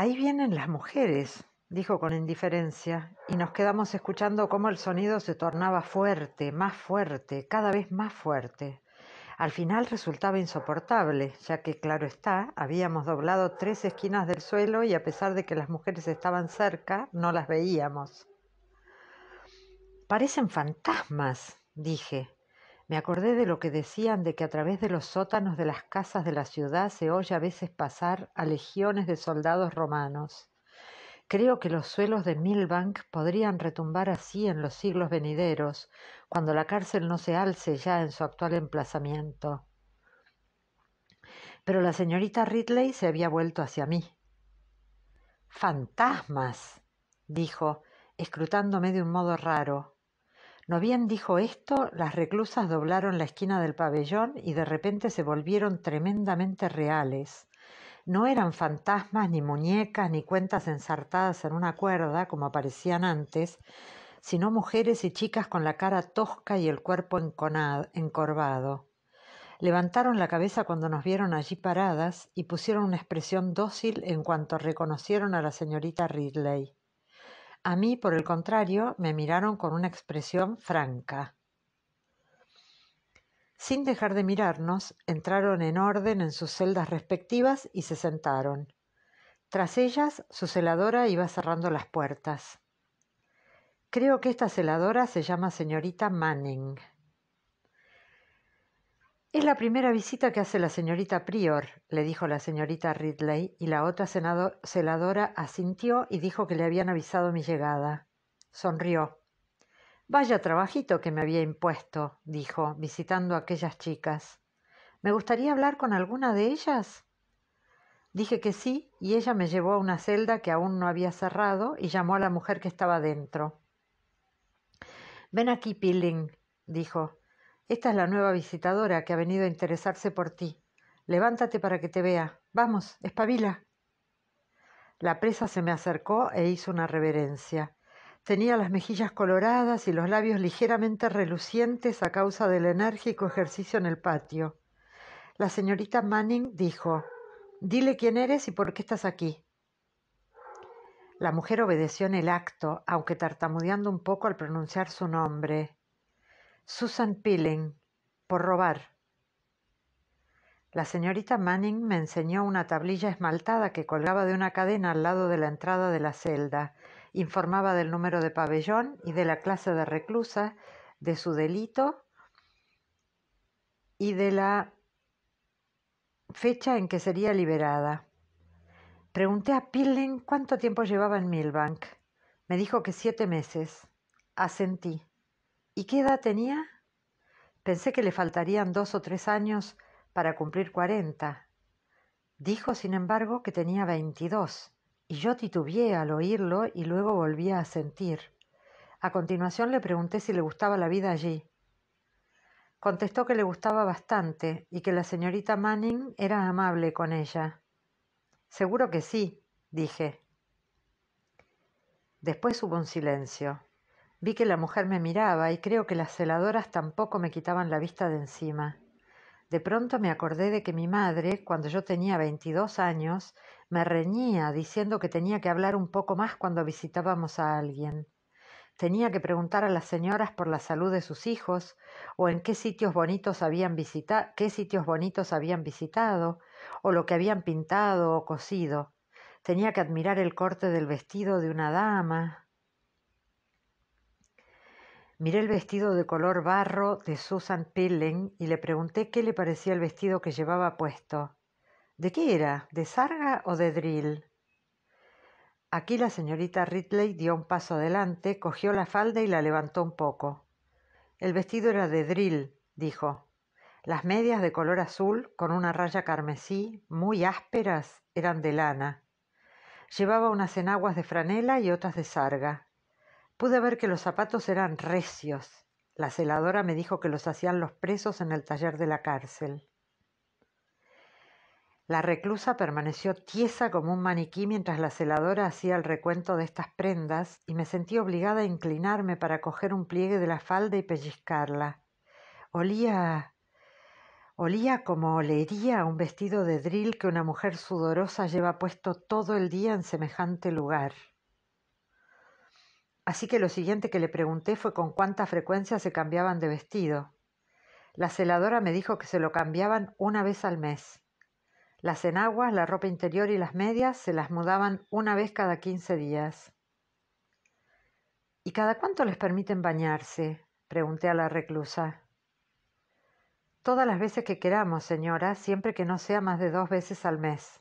Ahí vienen las mujeres, dijo con indiferencia, y nos quedamos escuchando cómo el sonido se tornaba fuerte, más fuerte, cada vez más fuerte. Al final resultaba insoportable, ya que, claro está, habíamos doblado tres esquinas del suelo y a pesar de que las mujeres estaban cerca, no las veíamos. Parecen fantasmas, dije, me acordé de lo que decían de que a través de los sótanos de las casas de la ciudad se oye a veces pasar a legiones de soldados romanos. Creo que los suelos de Milbank podrían retumbar así en los siglos venideros, cuando la cárcel no se alce ya en su actual emplazamiento. Pero la señorita Ridley se había vuelto hacia mí. Fantasmas, dijo, escrutándome de un modo raro. No bien dijo esto, las reclusas doblaron la esquina del pabellón y de repente se volvieron tremendamente reales. No eran fantasmas, ni muñecas, ni cuentas ensartadas en una cuerda, como aparecían antes, sino mujeres y chicas con la cara tosca y el cuerpo encorvado. Levantaron la cabeza cuando nos vieron allí paradas y pusieron una expresión dócil en cuanto reconocieron a la señorita Ridley. A mí, por el contrario, me miraron con una expresión franca. Sin dejar de mirarnos, entraron en orden en sus celdas respectivas y se sentaron. Tras ellas, su celadora iba cerrando las puertas. Creo que esta celadora se llama señorita Manning. Es la primera visita que hace la señorita Prior, le dijo la señorita Ridley, y la otra celadora asintió y dijo que le habían avisado mi llegada. Sonrió. Vaya trabajito que me había impuesto, dijo, visitando a aquellas chicas. ¿Me gustaría hablar con alguna de ellas? Dije que sí, y ella me llevó a una celda que aún no había cerrado y llamó a la mujer que estaba dentro. Ven aquí, Pilling, dijo. Esta es la nueva visitadora que ha venido a interesarse por ti. Levántate para que te vea. Vamos, espabila. La presa se me acercó e hizo una reverencia. Tenía las mejillas coloradas y los labios ligeramente relucientes a causa del enérgico ejercicio en el patio. La señorita Manning dijo Dile quién eres y por qué estás aquí. La mujer obedeció en el acto, aunque tartamudeando un poco al pronunciar su nombre. Susan Pilling, por robar. La señorita Manning me enseñó una tablilla esmaltada que colgaba de una cadena al lado de la entrada de la celda. Informaba del número de pabellón y de la clase de reclusa, de su delito y de la fecha en que sería liberada. Pregunté a Pilling cuánto tiempo llevaba en Milbank. Me dijo que siete meses. Asentí. ¿Y qué edad tenía? Pensé que le faltarían dos o tres años para cumplir cuarenta. Dijo, sin embargo, que tenía veintidós, y yo titubeé al oírlo y luego volví a sentir. A continuación le pregunté si le gustaba la vida allí. Contestó que le gustaba bastante y que la señorita Manning era amable con ella. Seguro que sí, dije. Después hubo un silencio. Vi que la mujer me miraba y creo que las celadoras tampoco me quitaban la vista de encima. De pronto me acordé de que mi madre, cuando yo tenía veintidós años, me reñía diciendo que tenía que hablar un poco más cuando visitábamos a alguien. Tenía que preguntar a las señoras por la salud de sus hijos, o en qué sitios bonitos habían, visitado qué sitios bonitos habían visitado, o lo que habían pintado o cosido. Tenía que admirar el corte del vestido de una dama, Miré el vestido de color barro de Susan Pilling y le pregunté qué le parecía el vestido que llevaba puesto. ¿De qué era? ¿De sarga o de drill? Aquí la señorita Ridley dio un paso adelante, cogió la falda y la levantó un poco. El vestido era de drill, dijo. Las medias de color azul, con una raya carmesí, muy ásperas, eran de lana. Llevaba unas enaguas de franela y otras de sarga. Pude ver que los zapatos eran recios. La celadora me dijo que los hacían los presos en el taller de la cárcel. La reclusa permaneció tiesa como un maniquí mientras la celadora hacía el recuento de estas prendas y me sentí obligada a inclinarme para coger un pliegue de la falda y pellizcarla. Olía Olía como olería un vestido de drill que una mujer sudorosa lleva puesto todo el día en semejante lugar. Así que lo siguiente que le pregunté fue con cuánta frecuencia se cambiaban de vestido. La celadora me dijo que se lo cambiaban una vez al mes. Las enaguas, la ropa interior y las medias se las mudaban una vez cada quince días. ¿Y cada cuánto les permiten bañarse? pregunté a la reclusa. Todas las veces que queramos, señora, siempre que no sea más de dos veces al mes.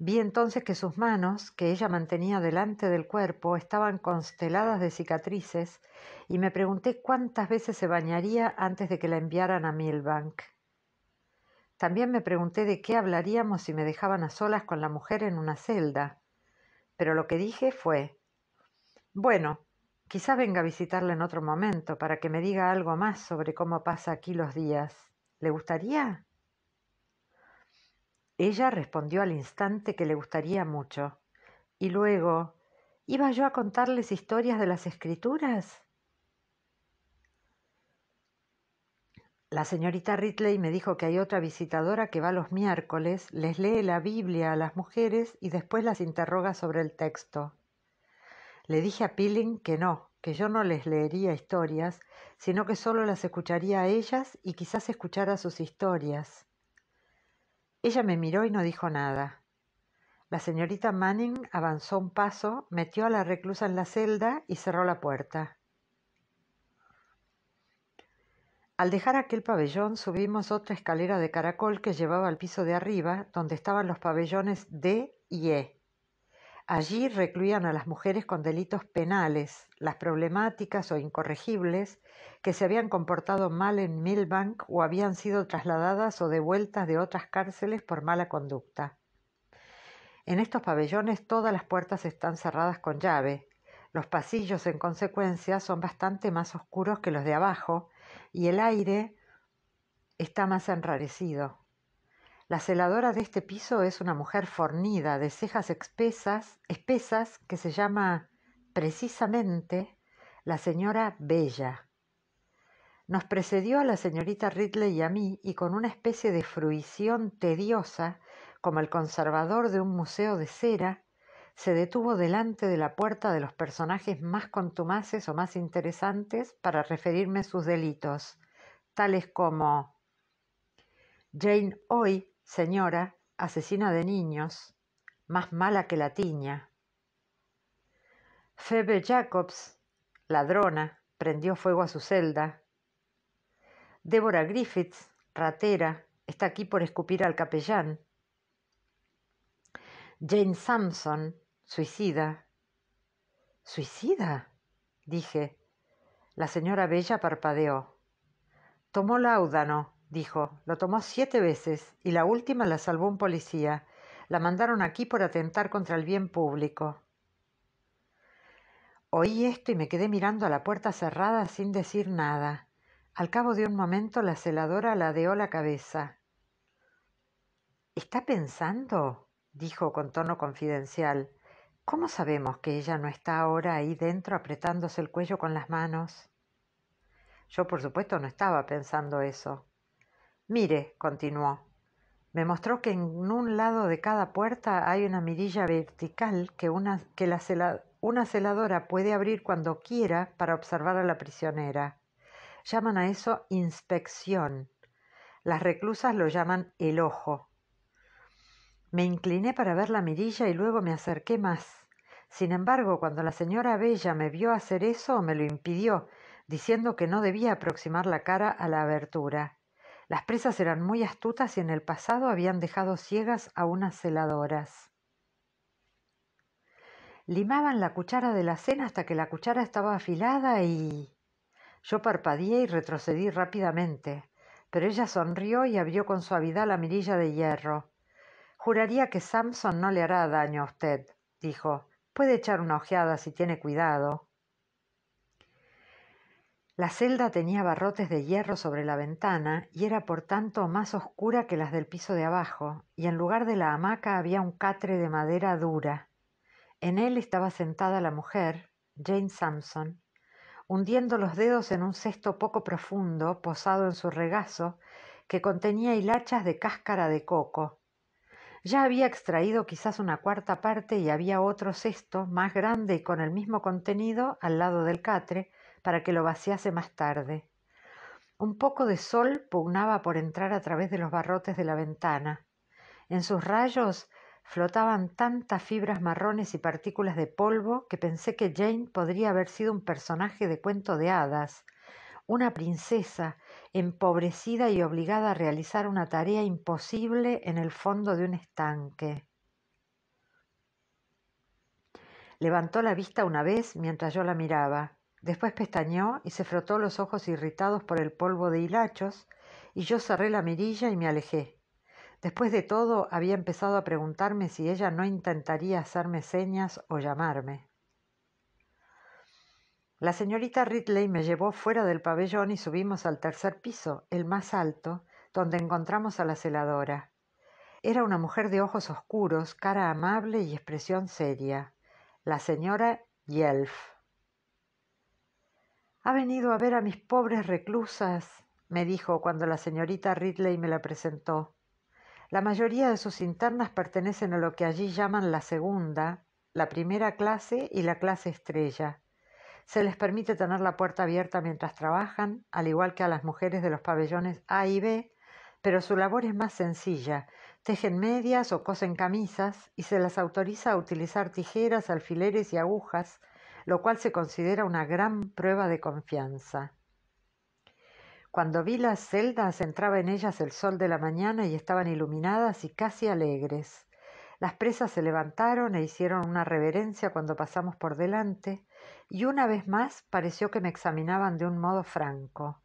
Vi entonces que sus manos, que ella mantenía delante del cuerpo, estaban consteladas de cicatrices y me pregunté cuántas veces se bañaría antes de que la enviaran a Milbank. También me pregunté de qué hablaríamos si me dejaban a solas con la mujer en una celda. Pero lo que dije fue Bueno, quizá venga a visitarla en otro momento para que me diga algo más sobre cómo pasa aquí los días. ¿Le gustaría? Ella respondió al instante que le gustaría mucho. Y luego, ¿iba yo a contarles historias de las escrituras? La señorita Ridley me dijo que hay otra visitadora que va los miércoles, les lee la Biblia a las mujeres y después las interroga sobre el texto. Le dije a Peeling que no, que yo no les leería historias, sino que solo las escucharía a ellas y quizás escuchara sus historias. Ella me miró y no dijo nada. La señorita Manning avanzó un paso, metió a la reclusa en la celda y cerró la puerta. Al dejar aquel pabellón subimos otra escalera de caracol que llevaba al piso de arriba, donde estaban los pabellones D y E. Allí recluían a las mujeres con delitos penales, las problemáticas o incorregibles, que se habían comportado mal en Milbank o habían sido trasladadas o devueltas de otras cárceles por mala conducta. En estos pabellones todas las puertas están cerradas con llave. Los pasillos, en consecuencia, son bastante más oscuros que los de abajo y el aire está más enrarecido. La celadora de este piso es una mujer fornida, de cejas espesas, espesas que se llama precisamente la señora Bella. Nos precedió a la señorita Ridley y a mí y con una especie de fruición tediosa, como el conservador de un museo de cera, se detuvo delante de la puerta de los personajes más contumaces o más interesantes para referirme sus delitos, tales como Jane Hoy señora, asesina de niños, más mala que la tiña. Febe Jacobs, ladrona, prendió fuego a su celda. Débora Griffiths, ratera, está aquí por escupir al capellán. Jane Sampson, suicida. ¿Suicida? dije. La señora Bella parpadeó. Tomó láudano, dijo. Lo tomó siete veces y la última la salvó un policía. La mandaron aquí por atentar contra el bien público. Oí esto y me quedé mirando a la puerta cerrada sin decir nada. Al cabo de un momento la celadora ladeó la cabeza. ¿Está pensando? dijo con tono confidencial. ¿Cómo sabemos que ella no está ahora ahí dentro apretándose el cuello con las manos? Yo por supuesto no estaba pensando eso. Mire, continuó. Me mostró que en un lado de cada puerta hay una mirilla vertical que, una, que celadora puede abrir cuando quiera para observar a la prisionera. Llaman a eso inspección. Las reclusas lo llaman el ojo. Me incliné para ver la mirilla y luego me acerqué más. Sin embargo, cuando la señora Bella me vio hacer eso, me lo impidió, diciendo que no debía aproximar la cara a la abertura. Las presas eran muy astutas y en el pasado habían dejado ciegas a unas celadoras. Limaban la cuchara de la cena hasta que la cuchara estaba afilada y... Yo parpadeé y retrocedí rápidamente, pero ella sonrió y abrió con suavidad la mirilla de hierro. Juraría que Samson no le hará daño a usted, dijo. Puede echar una ojeada si tiene cuidado. La celda tenía barrotes de hierro sobre la ventana y era por tanto más oscura que las del piso de abajo, y en lugar de la hamaca había un catre de madera dura. En él estaba sentada la mujer, Jane Sampson, hundiendo los dedos en un cesto poco profundo posado en su regazo, que contenía hilachas de cáscara de coco. Ya había extraído quizás una cuarta parte y había otro cesto, más grande y con el mismo contenido, al lado del catre, para que lo vaciase más tarde. Un poco de sol pugnaba por entrar a través de los barrotes de la ventana. En sus rayos flotaban tantas fibras marrones y partículas de polvo que pensé que Jane podría haber sido un personaje de cuento de hadas, una princesa empobrecida y obligada a realizar una tarea imposible en el fondo de un estanque. Levantó la vista una vez mientras yo la miraba. Después pestañeó y se frotó los ojos irritados por el polvo de hilachos, y yo cerré la mirilla y me alejé. Después de todo, había empezado a preguntarme si ella no intentaría hacerme señas o llamarme. La señorita Ridley me llevó fuera del pabellón y subimos al tercer piso, el más alto, donde encontramos a la celadora. Era una mujer de ojos oscuros, cara amable y expresión seria, la señora Yelf. Ha venido a ver a mis pobres reclusas, me dijo cuando la señorita Ridley me la presentó. La mayoría de sus internas pertenecen a lo que allí llaman la segunda, la primera clase y la clase estrella. Se les permite tener la puerta abierta mientras trabajan, al igual que a las mujeres de los pabellones A y B, pero su labor es más sencilla. Tejen medias o cosen camisas y se las autoriza a utilizar tijeras, alfileres y agujas lo cual se considera una gran prueba de confianza. Cuando vi las celdas entraba en ellas el sol de la mañana y estaban iluminadas y casi alegres. Las presas se levantaron e hicieron una reverencia cuando pasamos por delante, y una vez más pareció que me examinaban de un modo franco.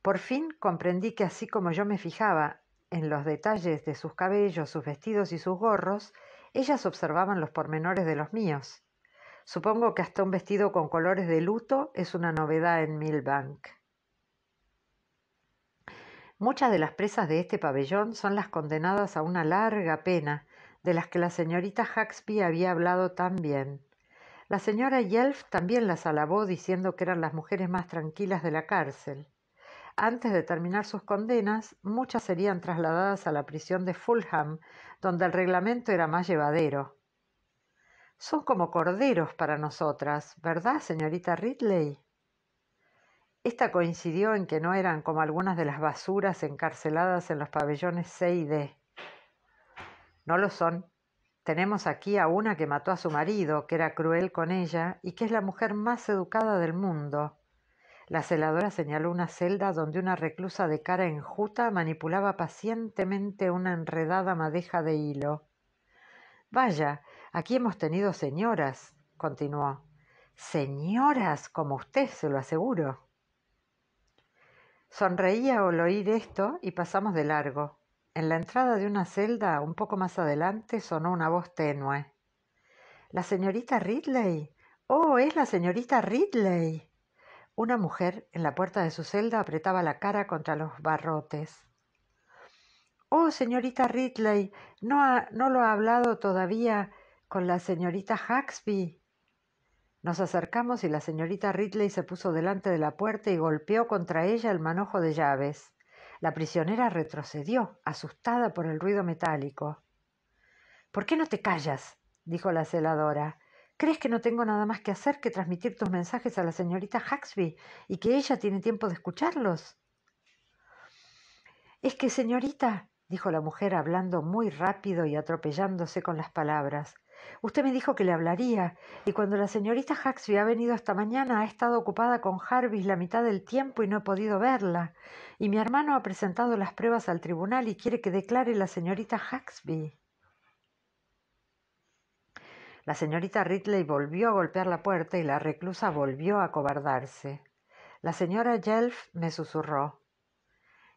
Por fin comprendí que así como yo me fijaba en los detalles de sus cabellos, sus vestidos y sus gorros, ellas observaban los pormenores de los míos. Supongo que hasta un vestido con colores de luto es una novedad en Milbank. Muchas de las presas de este pabellón son las condenadas a una larga pena, de las que la señorita Haxby había hablado tan bien. La señora Yelf también las alabó diciendo que eran las mujeres más tranquilas de la cárcel. Antes de terminar sus condenas, muchas serían trasladadas a la prisión de Fulham, donde el reglamento era más llevadero. Son como corderos para nosotras, ¿verdad, señorita Ridley? Esta coincidió en que no eran como algunas de las basuras encarceladas en los pabellones C y D. No lo son. Tenemos aquí a una que mató a su marido, que era cruel con ella y que es la mujer más educada del mundo. La celadora señaló una celda donde una reclusa de cara enjuta manipulaba pacientemente una enredada madeja de hilo. Vaya, aquí hemos tenido señoras, continuó. Señoras, como usted, se lo aseguro. Sonreía al oír esto y pasamos de largo. En la entrada de una celda, un poco más adelante, sonó una voz tenue. La señorita Ridley. Oh, es la señorita Ridley. Una mujer en la puerta de su celda apretaba la cara contra los barrotes. Oh, señorita Ridley, ¿no, ¿no lo ha hablado todavía con la señorita Huxby?». Nos acercamos y la señorita Ridley se puso delante de la puerta y golpeó contra ella el manojo de llaves. La prisionera retrocedió, asustada por el ruido metálico. ¿Por qué no te callas? dijo la celadora. ¿Crees que no tengo nada más que hacer que transmitir tus mensajes a la señorita Huxby y que ella tiene tiempo de escucharlos? Es que, señorita, dijo la mujer hablando muy rápido y atropellándose con las palabras. Usted me dijo que le hablaría, y cuando la señorita Haxby ha venido esta mañana ha estado ocupada con Jarvis la mitad del tiempo y no he podido verla. Y mi hermano ha presentado las pruebas al tribunal y quiere que declare la señorita Haxby. La señorita Ridley volvió a golpear la puerta y la reclusa volvió a acobardarse. La señora Jelf me susurró.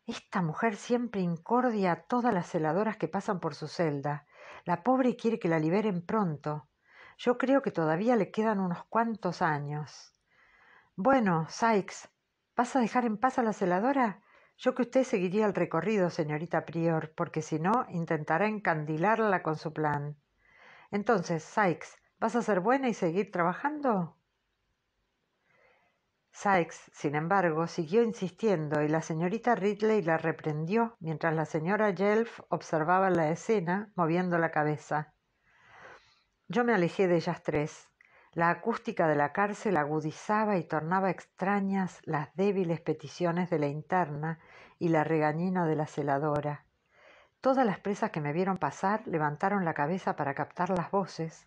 Esta mujer siempre incordia a todas las celadoras que pasan por su celda. La pobre quiere que la liberen pronto. Yo creo que todavía le quedan unos cuantos años. Bueno, Sykes, ¿vas a dejar en paz a la celadora? Yo que usted seguiría el recorrido, señorita Prior, porque si no, intentará encandilarla con su plan. Entonces, Sykes, ¿vas a ser buena y seguir trabajando? Sykes, sin embargo, siguió insistiendo y la señorita Ridley la reprendió mientras la señora Yelf observaba la escena moviendo la cabeza. Yo me alejé de ellas tres. La acústica de la cárcel agudizaba y tornaba extrañas las débiles peticiones de la interna y la regañina de la celadora. Todas las presas que me vieron pasar levantaron la cabeza para captar las voces,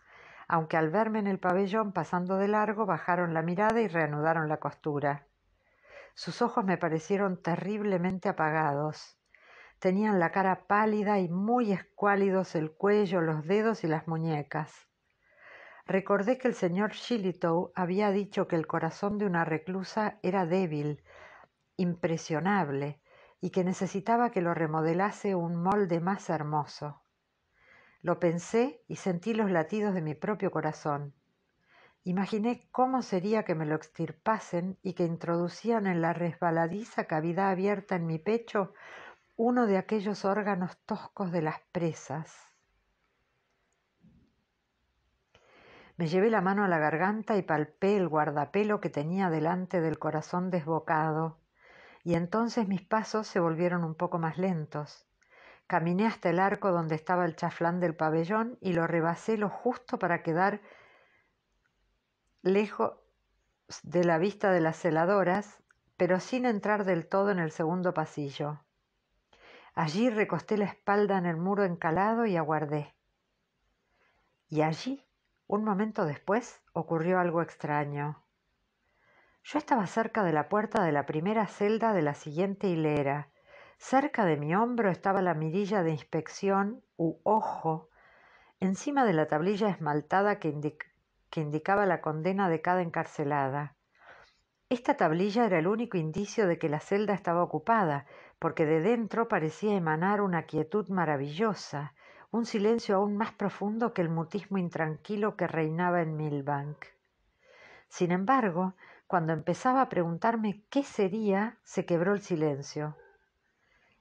aunque al verme en el pabellón pasando de largo bajaron la mirada y reanudaron la costura. Sus ojos me parecieron terriblemente apagados. Tenían la cara pálida y muy escuálidos el cuello, los dedos y las muñecas. Recordé que el señor Shillitoe había dicho que el corazón de una reclusa era débil, impresionable, y que necesitaba que lo remodelase un molde más hermoso. Lo pensé y sentí los latidos de mi propio corazón. Imaginé cómo sería que me lo extirpasen y que introducían en la resbaladiza cavidad abierta en mi pecho uno de aquellos órganos toscos de las presas. Me llevé la mano a la garganta y palpé el guardapelo que tenía delante del corazón desbocado, y entonces mis pasos se volvieron un poco más lentos. Caminé hasta el arco donde estaba el chaflán del pabellón y lo rebasé lo justo para quedar lejos de la vista de las celadoras, pero sin entrar del todo en el segundo pasillo. Allí recosté la espalda en el muro encalado y aguardé. Y allí, un momento después, ocurrió algo extraño. Yo estaba cerca de la puerta de la primera celda de la siguiente hilera, Cerca de mi hombro estaba la mirilla de inspección u ojo, encima de la tablilla esmaltada que, indicaba la condena de cada encarcelada. Esta tablilla era el único indicio de que la celda estaba ocupada, porque de dentro parecía emanar una quietud maravillosa, un silencio aún más profundo que el mutismo intranquilo que reinaba en Milbank. Sin embargo, cuando empezaba a preguntarme qué sería, se quebró el silencio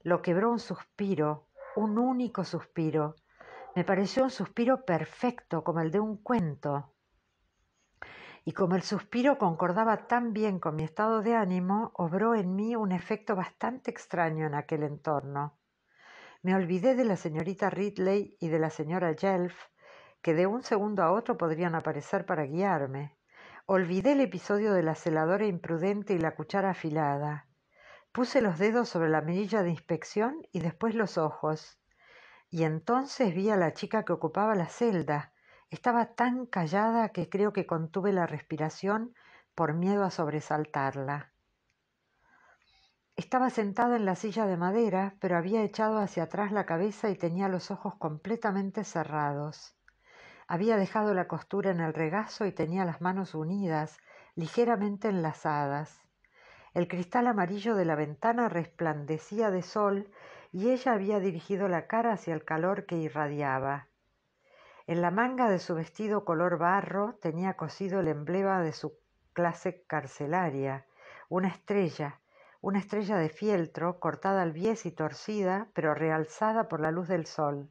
lo quebró un suspiro, un único suspiro. Me pareció un suspiro perfecto, como el de un cuento. Y como el suspiro concordaba tan bien con mi estado de ánimo, obró en mí un efecto bastante extraño en aquel entorno. Me olvidé de la señorita Ridley y de la señora Jelf, que de un segundo a otro podrían aparecer para guiarme. Olvidé el episodio de la celadora imprudente y la cuchara afilada. Puse los dedos sobre la mirilla de inspección y después los ojos. Y entonces vi a la chica que ocupaba la celda. Estaba tan callada que creo que contuve la respiración por miedo a sobresaltarla. Estaba sentada en la silla de madera, pero había echado hacia atrás la cabeza y tenía los ojos completamente cerrados. Había dejado la costura en el regazo y tenía las manos unidas, ligeramente enlazadas. El cristal amarillo de la ventana resplandecía de sol y ella había dirigido la cara hacia el calor que irradiaba. En la manga de su vestido color barro tenía cosido el emblema de su clase carcelaria, una estrella, una estrella de fieltro cortada al bies y torcida, pero realzada por la luz del sol.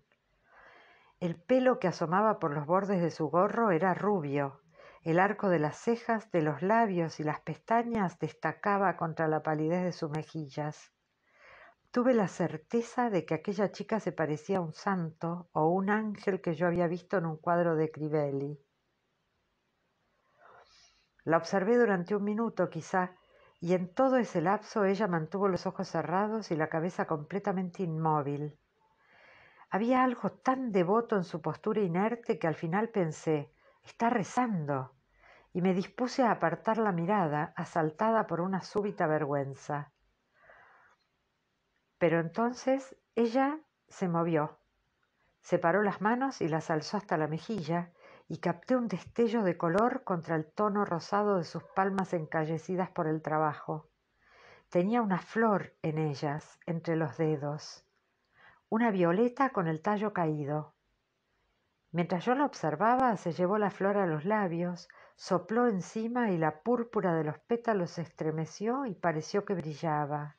El pelo que asomaba por los bordes de su gorro era rubio, el arco de las cejas, de los labios y las pestañas destacaba contra la palidez de sus mejillas. Tuve la certeza de que aquella chica se parecía a un santo o un ángel que yo había visto en un cuadro de Crivelli. La observé durante un minuto quizá, y en todo ese lapso ella mantuvo los ojos cerrados y la cabeza completamente inmóvil. Había algo tan devoto en su postura inerte que al final pensé Está rezando. Y me dispuse a apartar la mirada, asaltada por una súbita vergüenza. Pero entonces ella se movió, separó las manos y las alzó hasta la mejilla, y capté un destello de color contra el tono rosado de sus palmas encallecidas por el trabajo. Tenía una flor en ellas, entre los dedos, una violeta con el tallo caído. Mientras yo la observaba, se llevó la flor a los labios, sopló encima y la púrpura de los pétalos se estremeció y pareció que brillaba.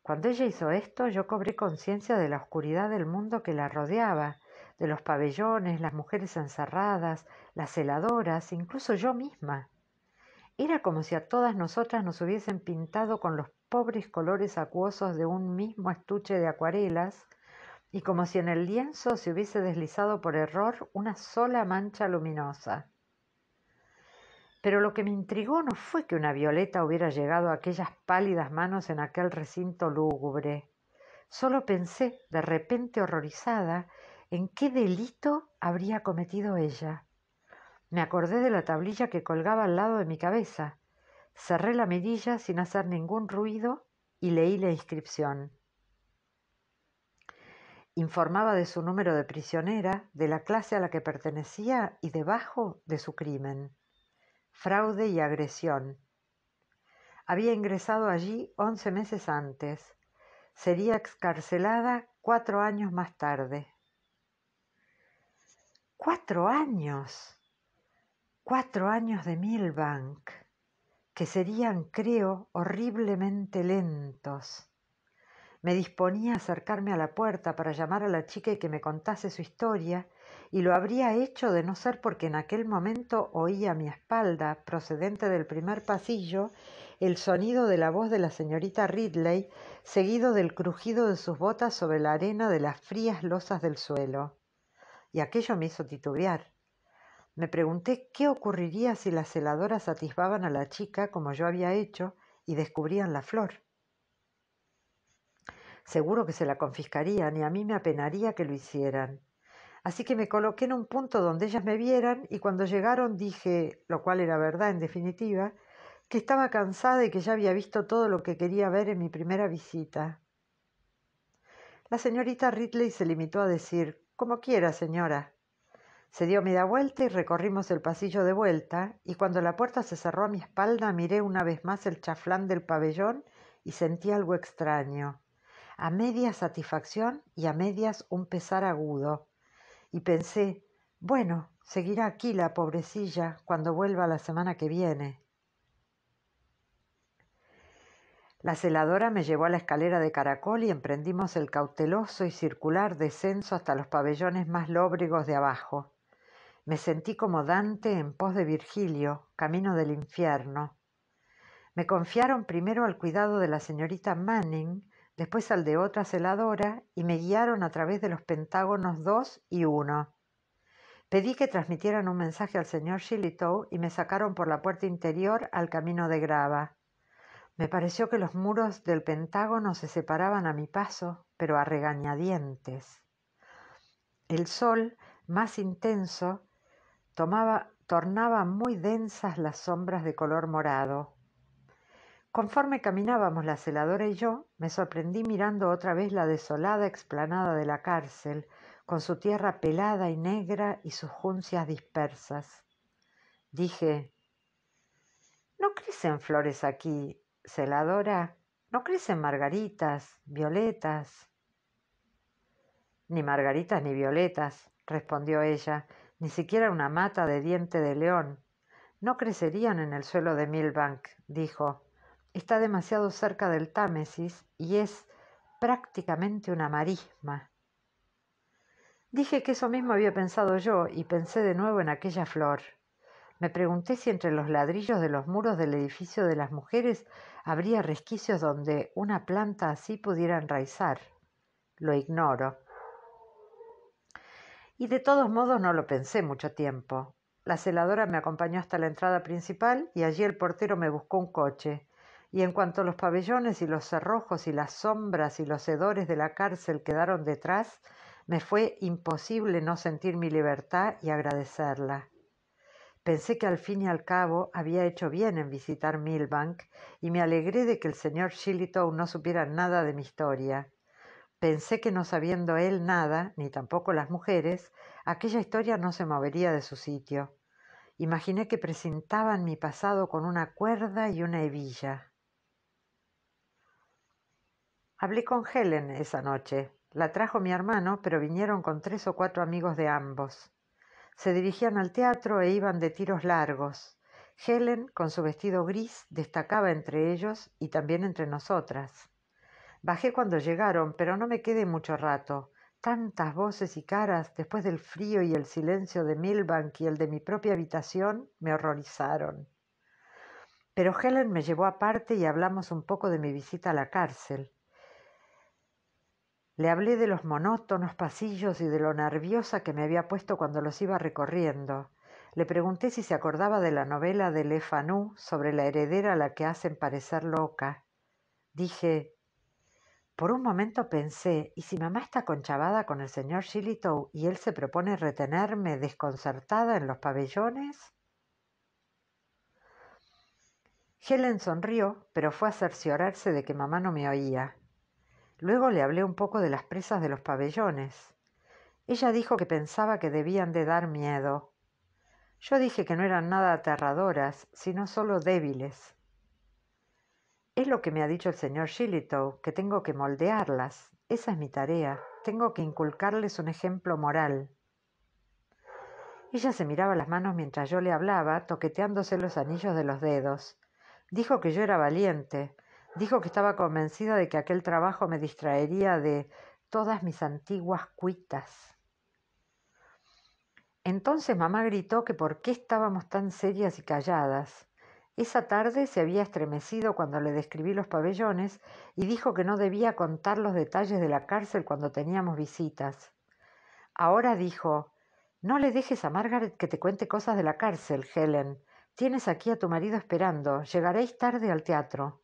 Cuando ella hizo esto, yo cobré conciencia de la oscuridad del mundo que la rodeaba, de los pabellones, las mujeres encerradas, las heladoras, incluso yo misma. Era como si a todas nosotras nos hubiesen pintado con los pobres colores acuosos de un mismo estuche de acuarelas, y como si en el lienzo se hubiese deslizado por error una sola mancha luminosa. Pero lo que me intrigó no fue que una violeta hubiera llegado a aquellas pálidas manos en aquel recinto lúgubre. Solo pensé, de repente horrorizada, en qué delito habría cometido ella. Me acordé de la tablilla que colgaba al lado de mi cabeza. Cerré la mirilla sin hacer ningún ruido y leí la inscripción. Informaba de su número de prisionera, de la clase a la que pertenecía y debajo de su crimen. Fraude y agresión. Había ingresado allí once meses antes. Sería excarcelada cuatro años más tarde. Cuatro años. Cuatro años de Milbank, que serían, creo, horriblemente lentos. Me disponía a acercarme a la puerta para llamar a la chica y que me contase su historia, y lo habría hecho de no ser porque en aquel momento oía a mi espalda, procedente del primer pasillo, el sonido de la voz de la señorita Ridley, seguido del crujido de sus botas sobre la arena de las frías losas del suelo. Y aquello me hizo titubear. Me pregunté qué ocurriría si las heladoras satisfaban a la chica como yo había hecho y descubrían la flor. Seguro que se la confiscarían y a mí me apenaría que lo hicieran. Así que me coloqué en un punto donde ellas me vieran y cuando llegaron dije, lo cual era verdad en definitiva, que estaba cansada y que ya había visto todo lo que quería ver en mi primera visita. La señorita Ridley se limitó a decir, como quiera, señora. Se dio media vuelta y recorrimos el pasillo de vuelta, y cuando la puerta se cerró a mi espalda miré una vez más el chaflán del pabellón y sentí algo extraño a medias satisfacción y a medias un pesar agudo, y pensé, bueno, seguirá aquí la pobrecilla cuando vuelva la semana que viene. La celadora me llevó a la escalera de caracol y emprendimos el cauteloso y circular descenso hasta los pabellones más lóbregos de abajo. Me sentí como Dante en pos de Virgilio, camino del infierno. Me confiaron primero al cuidado de la señorita Manning, después al de otra celadora y me guiaron a través de los pentágonos 2 y 1. Pedí que transmitieran un mensaje al señor Shillitoe y me sacaron por la puerta interior al camino de grava. Me pareció que los muros del Pentágono se separaban a mi paso, pero a regañadientes. El sol, más intenso, tornaba muy densas las sombras de color morado. Conforme caminábamos la celadora y yo, me sorprendí mirando otra vez la desolada explanada de la cárcel, con su tierra pelada y negra y sus juncias dispersas. Dije, ¿no crecen flores aquí, celadora? ¿No crecen margaritas, violetas? Ni margaritas ni violetas, respondió ella, ni siquiera una mata de diente de león. No crecerían en el suelo de Milbank, dijo está demasiado cerca del Támesis y es prácticamente una marisma. Dije que eso mismo había pensado yo y pensé de nuevo en aquella flor. Me pregunté si entre los ladrillos de los muros del edificio de las mujeres habría resquicios donde una planta así pudiera enraizar. Lo ignoro. Y de todos modos no lo pensé mucho tiempo. La celadora me acompañó hasta la entrada principal y allí el portero me buscó un coche y en cuanto los pabellones y los cerrojos y las sombras y los hedores de la cárcel quedaron detrás, me fue imposible no sentir mi libertad y agradecerla. Pensé que al fin y al cabo había hecho bien en visitar Milbank y me alegré de que el señor Shillitoe no supiera nada de mi historia. Pensé que no sabiendo él nada, ni tampoco las mujeres, aquella historia no se movería de su sitio. Imaginé que presentaban mi pasado con una cuerda y una hebilla. Hablé con Helen esa noche. La trajo mi hermano, pero vinieron con tres o cuatro amigos de ambos. Se dirigían al teatro e iban de tiros largos. Helen, con su vestido gris, destacaba entre ellos y también entre nosotras. Bajé cuando llegaron, pero no me quedé mucho rato. Tantas voces y caras, después del frío y el silencio de Milbank y el de mi propia habitación, me horrorizaron. Pero Helen me llevó aparte y hablamos un poco de mi visita a la cárcel. Le hablé de los monótonos pasillos y de lo nerviosa que me había puesto cuando los iba recorriendo. Le pregunté si se acordaba de la novela de Le Fanu sobre la heredera a la que hacen parecer loca. Dije, por un momento pensé, ¿y si mamá está conchavada con el señor Shillitoe y él se propone retenerme desconcertada en los pabellones? Helen sonrió, pero fue a cerciorarse de que mamá no me oía. Luego le hablé un poco de las presas de los pabellones. Ella dijo que pensaba que debían de dar miedo. Yo dije que no eran nada aterradoras, sino solo débiles. Es lo que me ha dicho el señor Shillitoe, que tengo que moldearlas. Esa es mi tarea. Tengo que inculcarles un ejemplo moral. Ella se miraba las manos mientras yo le hablaba, toqueteándose los anillos de los dedos. Dijo que yo era valiente, Dijo que estaba convencida de que aquel trabajo me distraería de todas mis antiguas cuitas. Entonces mamá gritó que por qué estábamos tan serias y calladas. Esa tarde se había estremecido cuando le describí los pabellones y dijo que no debía contar los detalles de la cárcel cuando teníamos visitas. Ahora dijo, no le dejes a Margaret que te cuente cosas de la cárcel, Helen. Tienes aquí a tu marido esperando. Llegaréis tarde al teatro.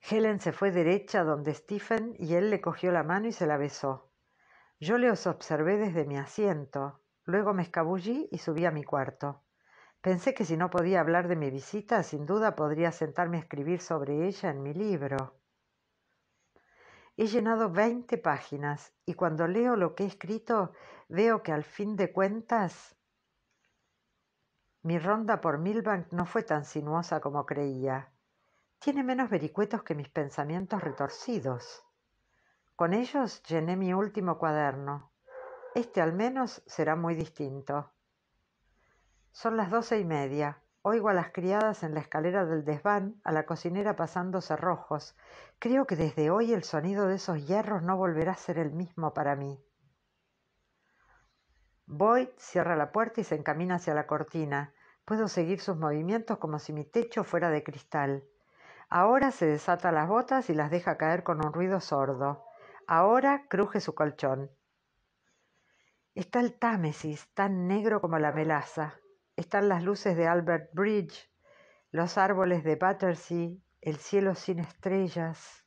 Helen se fue derecha donde Stephen y él le cogió la mano y se la besó. Yo os observé desde mi asiento. Luego me escabullí y subí a mi cuarto. Pensé que si no podía hablar de mi visita, sin duda podría sentarme a escribir sobre ella en mi libro. He llenado veinte páginas y cuando leo lo que he escrito veo que al fin de cuentas mi ronda por Milbank no fue tan sinuosa como creía tiene menos vericuetos que mis pensamientos retorcidos. Con ellos llené mi último cuaderno. Este al menos será muy distinto. Son las doce y media. Oigo a las criadas en la escalera del desván, a la cocinera pasando cerrojos. Creo que desde hoy el sonido de esos hierros no volverá a ser el mismo para mí. Boyd cierra la puerta y se encamina hacia la cortina. Puedo seguir sus movimientos como si mi techo fuera de cristal. Ahora se desata las botas y las deja caer con un ruido sordo. Ahora cruje su colchón. Está el Támesis, tan negro como la melaza. Están las luces de Albert Bridge, los árboles de Battersea, el cielo sin estrellas.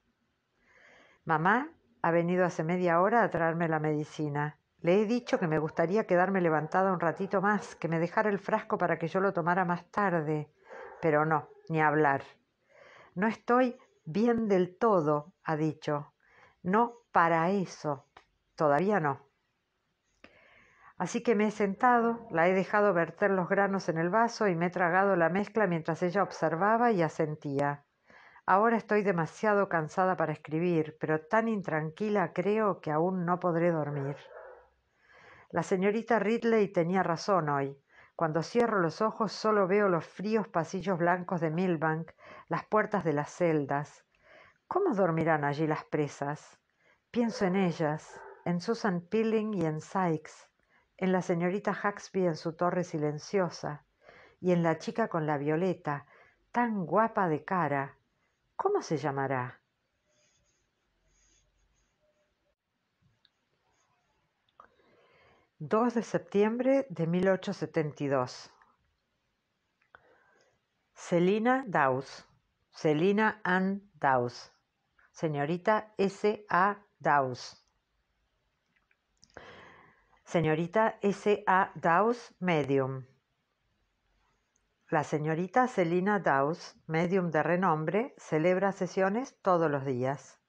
Mamá ha venido hace media hora a traerme la medicina. Le he dicho que me gustaría quedarme levantada un ratito más, que me dejara el frasco para que yo lo tomara más tarde. Pero no, ni hablar. No estoy bien del todo, ha dicho. No para eso. Todavía no. Así que me he sentado, la he dejado verter los granos en el vaso y me he tragado la mezcla mientras ella observaba y asentía. Ahora estoy demasiado cansada para escribir, pero tan intranquila creo que aún no podré dormir. La señorita Ridley tenía razón hoy. Cuando cierro los ojos solo veo los fríos pasillos blancos de Milbank, las puertas de las celdas. ¿Cómo dormirán allí las presas? Pienso en ellas, en Susan Pilling y en Sykes, en la señorita Haxby en su torre silenciosa, y en la chica con la violeta, tan guapa de cara. ¿Cómo se llamará? 2 de septiembre de 1872. Celina Daus Celina Ann Daus señorita S. A. Daus Señorita S. A. Daus medium. La señorita Celina Daus medium de renombre, celebra sesiones todos los días.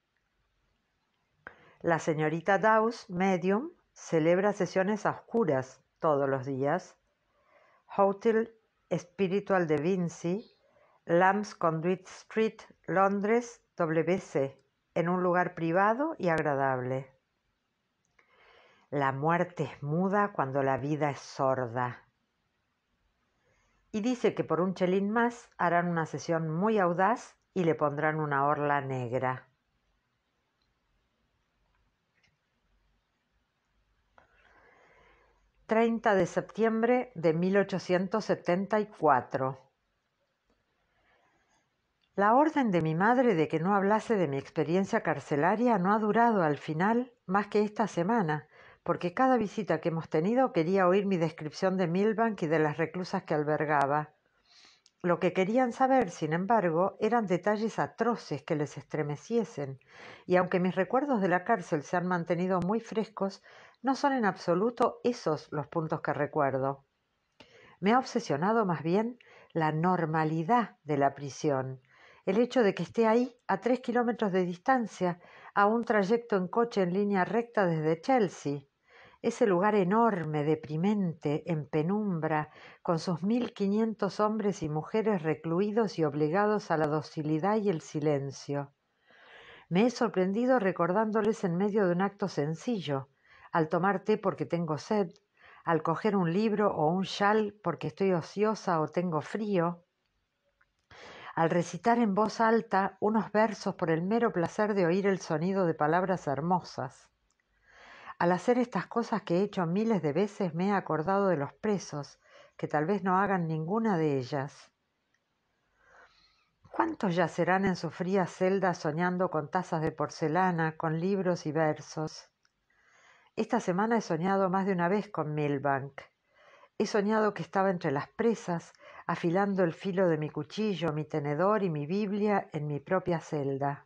La señorita Daus medium, celebra sesiones oscuras todos los días, Hotel Spiritual de Vinci, Lambs Conduit Street, Londres, WC, en un lugar privado y agradable. La muerte es muda cuando la vida es sorda. Y dice que por un chelín más harán una sesión muy audaz y le pondrán una orla negra. 30 de septiembre de 1874. La orden de mi madre de que no hablase de mi experiencia carcelaria no ha durado al final más que esta semana, porque cada visita que hemos tenido quería oír mi descripción de Milbank y de las reclusas que albergaba. Lo que querían saber, sin embargo, eran detalles atroces que les estremeciesen, y aunque mis recuerdos de la cárcel se han mantenido muy frescos, no son en absoluto esos los puntos que recuerdo. Me ha obsesionado más bien la normalidad de la prisión, el hecho de que esté ahí a tres kilómetros de distancia, a un trayecto en coche en línea recta desde Chelsea, ese lugar enorme, deprimente, en penumbra, con sus mil quinientos hombres y mujeres recluidos y obligados a la docilidad y el silencio. Me he sorprendido recordándoles en medio de un acto sencillo, al tomar té porque tengo sed, al coger un libro o un chal porque estoy ociosa o tengo frío, al recitar en voz alta unos versos por el mero placer de oír el sonido de palabras hermosas. Al hacer estas cosas que he hecho miles de veces me he acordado de los presos, que tal vez no hagan ninguna de ellas. ¿Cuántos yacerán en su fría celda soñando con tazas de porcelana, con libros y versos? Esta semana he soñado más de una vez con Milbank. He soñado que estaba entre las presas, afilando el filo de mi cuchillo, mi tenedor y mi Biblia en mi propia celda.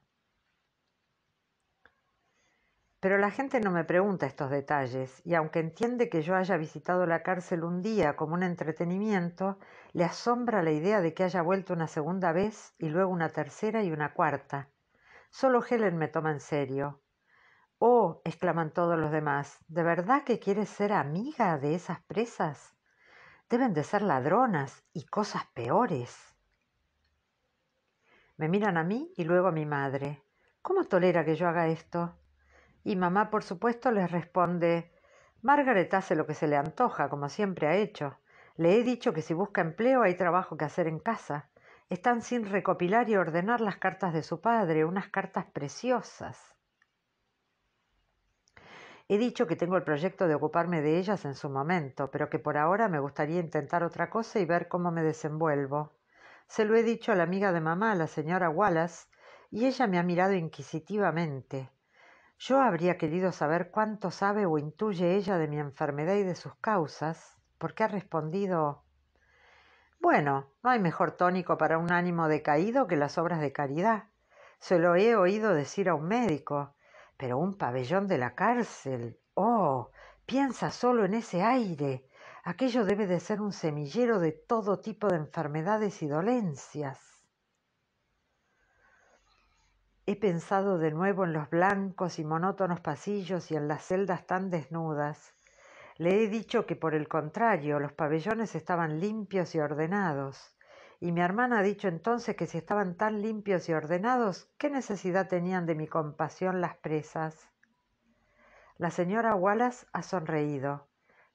Pero la gente no me pregunta estos detalles, y aunque entiende que yo haya visitado la cárcel un día como un entretenimiento, le asombra la idea de que haya vuelto una segunda vez y luego una tercera y una cuarta. Solo Helen me toma en serio. Oh, exclaman todos los demás, ¿de verdad que quieres ser amiga de esas presas? Deben de ser ladronas y cosas peores. Me miran a mí y luego a mi madre. ¿Cómo tolera que yo haga esto? Y mamá, por supuesto, les responde Margaret hace lo que se le antoja, como siempre ha hecho. Le he dicho que si busca empleo hay trabajo que hacer en casa. Están sin recopilar y ordenar las cartas de su padre, unas cartas preciosas. He dicho que tengo el proyecto de ocuparme de ellas en su momento, pero que por ahora me gustaría intentar otra cosa y ver cómo me desenvuelvo. Se lo he dicho a la amiga de mamá, la señora Wallace, y ella me ha mirado inquisitivamente. Yo habría querido saber cuánto sabe o intuye ella de mi enfermedad y de sus causas, porque ha respondido Bueno, no hay mejor tónico para un ánimo decaído que las obras de caridad. Se lo he oído decir a un médico pero un pabellón de la cárcel. Oh. piensa solo en ese aire. Aquello debe de ser un semillero de todo tipo de enfermedades y dolencias. He pensado de nuevo en los blancos y monótonos pasillos y en las celdas tan desnudas. Le he dicho que por el contrario los pabellones estaban limpios y ordenados y mi hermana ha dicho entonces que si estaban tan limpios y ordenados, ¿qué necesidad tenían de mi compasión las presas? La señora Wallace ha sonreído.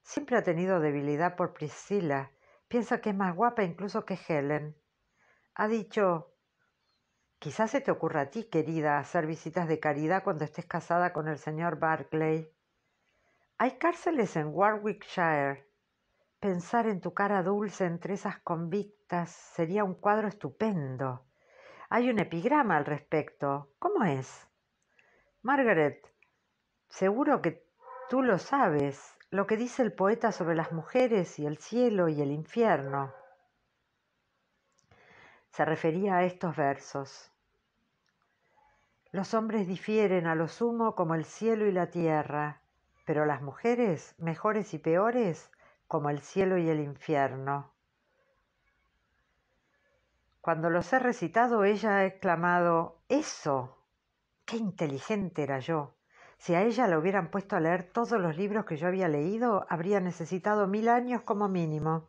Siempre ha tenido debilidad por Priscilla. Piensa que es más guapa incluso que Helen. Ha dicho Quizás se te ocurra a ti, querida, hacer visitas de caridad cuando estés casada con el señor Barclay. Hay cárceles en Warwickshire, Pensar en tu cara dulce entre esas convictas sería un cuadro estupendo. Hay un epigrama al respecto. ¿Cómo es? Margaret, seguro que tú lo sabes, lo que dice el poeta sobre las mujeres y el cielo y el infierno. Se refería a estos versos. Los hombres difieren a lo sumo como el cielo y la tierra, pero las mujeres, mejores y peores, como el cielo y el infierno. Cuando los he recitado, ella ha exclamado, ¡Eso! ¡Qué inteligente era yo! Si a ella la hubieran puesto a leer todos los libros que yo había leído, habría necesitado mil años como mínimo.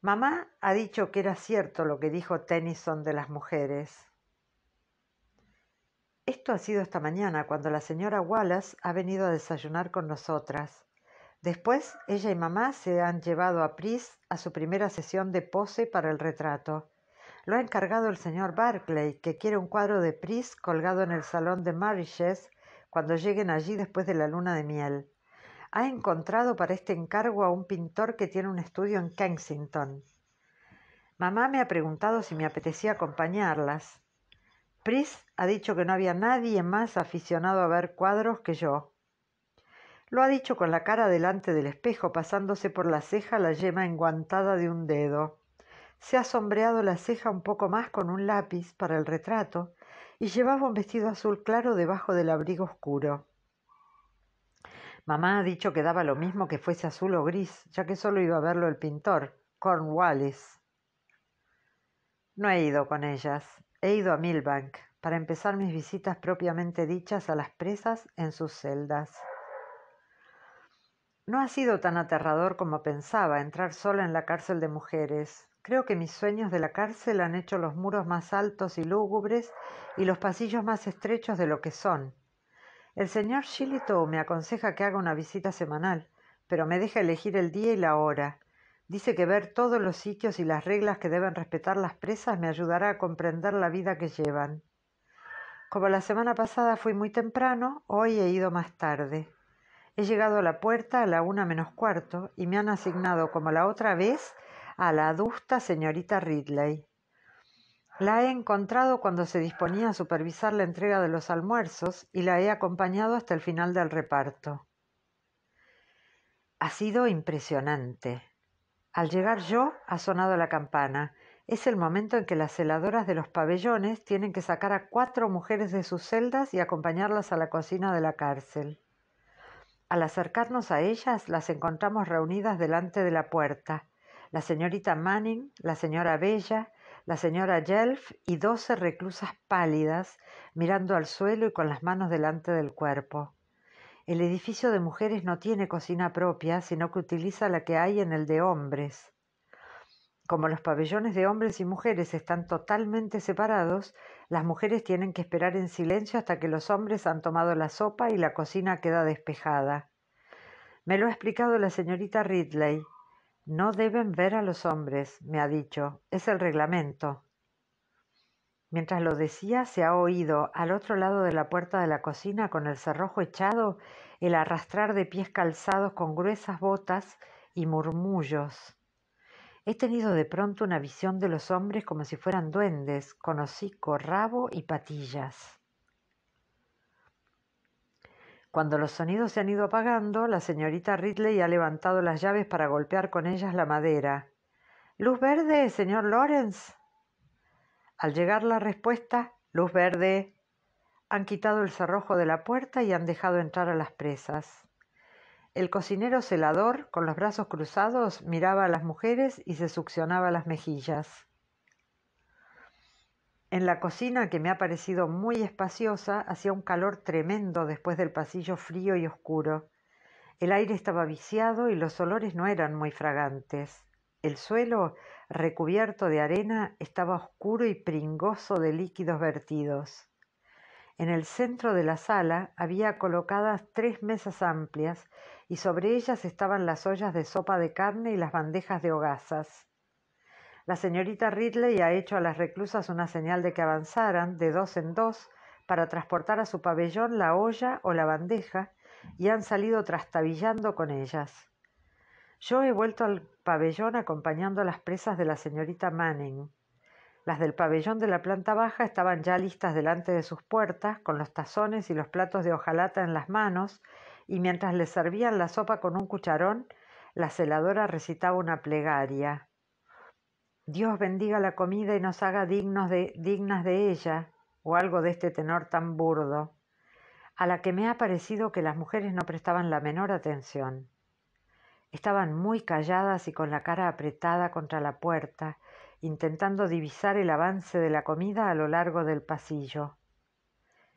Mamá ha dicho que era cierto lo que dijo Tennyson de las mujeres. Esto ha sido esta mañana cuando la señora Wallace ha venido a desayunar con nosotras. Después, ella y mamá se han llevado a Pris a su primera sesión de pose para el retrato. Lo ha encargado el señor Barclay, que quiere un cuadro de Pris colgado en el salón de Mariches cuando lleguen allí después de la luna de miel. Ha encontrado para este encargo a un pintor que tiene un estudio en Kensington. Mamá me ha preguntado si me apetecía acompañarlas. Pris ha dicho que no había nadie más aficionado a ver cuadros que yo. Lo ha dicho con la cara delante del espejo, pasándose por la ceja la yema enguantada de un dedo. Se ha sombreado la ceja un poco más con un lápiz para el retrato y llevaba un vestido azul claro debajo del abrigo oscuro. Mamá ha dicho que daba lo mismo que fuese azul o gris, ya que solo iba a verlo el pintor, Cornwallis. No he ido con ellas, he ido a Milbank para empezar mis visitas propiamente dichas a las presas en sus celdas. No ha sido tan aterrador como pensaba entrar sola en la cárcel de mujeres. Creo que mis sueños de la cárcel han hecho los muros más altos y lúgubres y los pasillos más estrechos de lo que son. El señor Shillito me aconseja que haga una visita semanal, pero me deja elegir el día y la hora. Dice que ver todos los sitios y las reglas que deben respetar las presas me ayudará a comprender la vida que llevan. Como la semana pasada fui muy temprano, hoy he ido más tarde. He llegado a la puerta a la una menos cuarto y me han asignado, como la otra vez, a la adusta señorita Ridley. La he encontrado cuando se disponía a supervisar la entrega de los almuerzos y la he acompañado hasta el final del reparto. Ha sido impresionante. Al llegar yo, ha sonado la campana. Es el momento en que las celadoras de los pabellones tienen que sacar a cuatro mujeres de sus celdas y acompañarlas a la cocina de la cárcel al acercarnos a ellas las encontramos reunidas delante de la puerta la señorita Manning, la señora Bella, la señora Yelf y doce reclusas pálidas mirando al suelo y con las manos delante del cuerpo. El edificio de mujeres no tiene cocina propia, sino que utiliza la que hay en el de hombres. Como los pabellones de hombres y mujeres están totalmente separados, las mujeres tienen que esperar en silencio hasta que los hombres han tomado la sopa y la cocina queda despejada. Me lo ha explicado la señorita Ridley. No deben ver a los hombres, me ha dicho. Es el reglamento. Mientras lo decía, se ha oído, al otro lado de la puerta de la cocina, con el cerrojo echado, el arrastrar de pies calzados con gruesas botas y murmullos. He tenido de pronto una visión de los hombres como si fueran duendes, con hocico, rabo y patillas. Cuando los sonidos se han ido apagando, la señorita Ridley ha levantado las llaves para golpear con ellas la madera. Luz verde, señor Lawrence. Al llegar la respuesta, luz verde, han quitado el cerrojo de la puerta y han dejado entrar a las presas. El cocinero celador, con los brazos cruzados, miraba a las mujeres y se succionaba las mejillas. En la cocina, que me ha parecido muy espaciosa, hacía un calor tremendo después del pasillo frío y oscuro. El aire estaba viciado y los olores no eran muy fragantes. El suelo, recubierto de arena, estaba oscuro y pringoso de líquidos vertidos. En el centro de la sala había colocadas tres mesas amplias y sobre ellas estaban las ollas de sopa de carne y las bandejas de hogazas. La señorita Ridley ha hecho a las reclusas una señal de que avanzaran de dos en dos para transportar a su pabellón la olla o la bandeja y han salido trastabillando con ellas. Yo he vuelto al pabellón acompañando las presas de la señorita Manning. Las del pabellón de la planta baja estaban ya listas delante de sus puertas, con los tazones y los platos de hojalata en las manos, y mientras les servían la sopa con un cucharón, la celadora recitaba una plegaria. Dios bendiga la comida y nos haga dignos de, dignas de ella, o algo de este tenor tan burdo, a la que me ha parecido que las mujeres no prestaban la menor atención. Estaban muy calladas y con la cara apretada contra la puerta, intentando divisar el avance de la comida a lo largo del pasillo.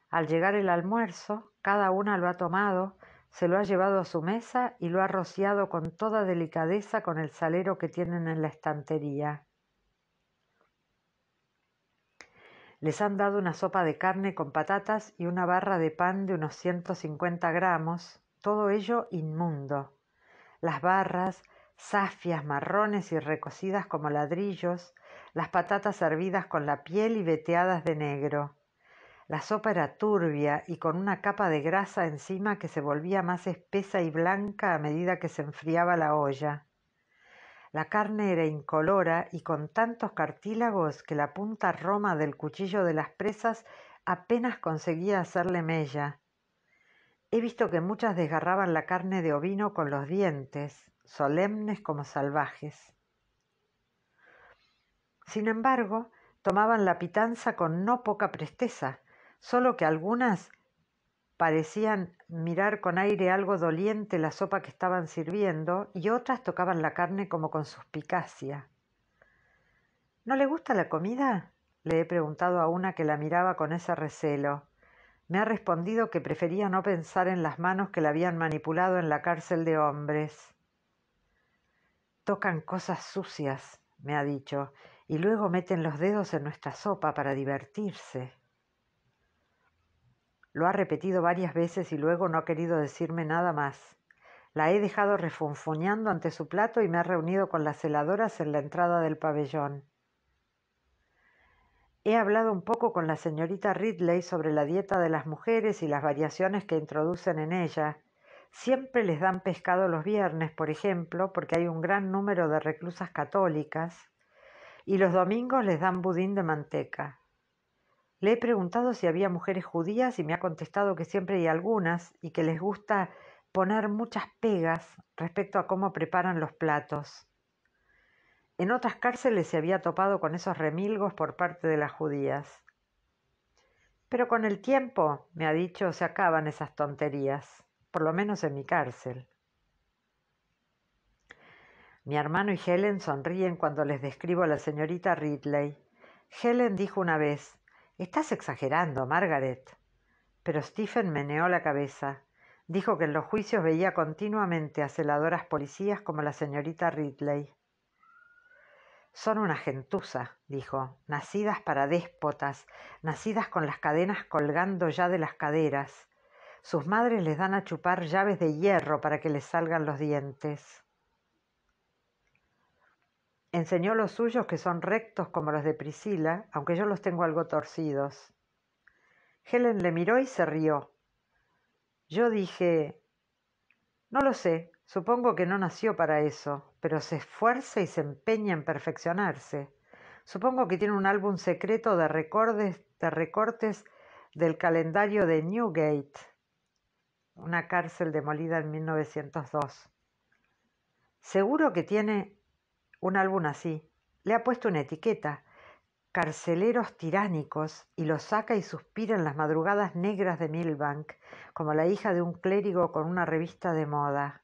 Al llegar el almuerzo, cada una lo ha tomado, se lo ha llevado a su mesa y lo ha rociado con toda delicadeza con el salero que tienen en la estantería. Les han dado una sopa de carne con patatas y una barra de pan de unos 150 gramos, todo ello inmundo. Las barras, zafias marrones y recocidas como ladrillos, las patatas hervidas con la piel y veteadas de negro. La sopa era turbia y con una capa de grasa encima que se volvía más espesa y blanca a medida que se enfriaba la olla. La carne era incolora y con tantos cartílagos que la punta roma del cuchillo de las presas apenas conseguía hacerle mella. He visto que muchas desgarraban la carne de ovino con los dientes solemnes como salvajes. Sin embargo, tomaban la pitanza con no poca presteza, solo que algunas parecían mirar con aire algo doliente la sopa que estaban sirviendo y otras tocaban la carne como con suspicacia. ¿No le gusta la comida? le he preguntado a una que la miraba con ese recelo. Me ha respondido que prefería no pensar en las manos que la habían manipulado en la cárcel de hombres. Tocan cosas sucias, me ha dicho, y luego meten los dedos en nuestra sopa para divertirse. Lo ha repetido varias veces y luego no ha querido decirme nada más. La he dejado refunfuñando ante su plato y me ha reunido con las heladoras en la entrada del pabellón. He hablado un poco con la señorita Ridley sobre la dieta de las mujeres y las variaciones que introducen en ella, Siempre les dan pescado los viernes, por ejemplo, porque hay un gran número de reclusas católicas, y los domingos les dan budín de manteca. Le he preguntado si había mujeres judías y me ha contestado que siempre hay algunas y que les gusta poner muchas pegas respecto a cómo preparan los platos. En otras cárceles se había topado con esos remilgos por parte de las judías. Pero con el tiempo, me ha dicho, se acaban esas tonterías por lo menos en mi cárcel. Mi hermano y Helen sonríen cuando les describo a la señorita Ridley. Helen dijo una vez, Estás exagerando, Margaret. Pero Stephen meneó la cabeza. Dijo que en los juicios veía continuamente a celadoras policías como la señorita Ridley. Son una gentuza, dijo, nacidas para déspotas, nacidas con las cadenas colgando ya de las caderas. Sus madres les dan a chupar llaves de hierro para que les salgan los dientes. Enseñó los suyos que son rectos como los de Priscila, aunque yo los tengo algo torcidos. Helen le miró y se rió. Yo dije, no lo sé, supongo que no nació para eso, pero se esfuerza y se empeña en perfeccionarse. Supongo que tiene un álbum secreto de, de recortes del calendario de Newgate una cárcel demolida en 1902. Seguro que tiene un álbum así. Le ha puesto una etiqueta, carceleros tiránicos, y lo saca y suspira en las madrugadas negras de Milbank, como la hija de un clérigo con una revista de moda.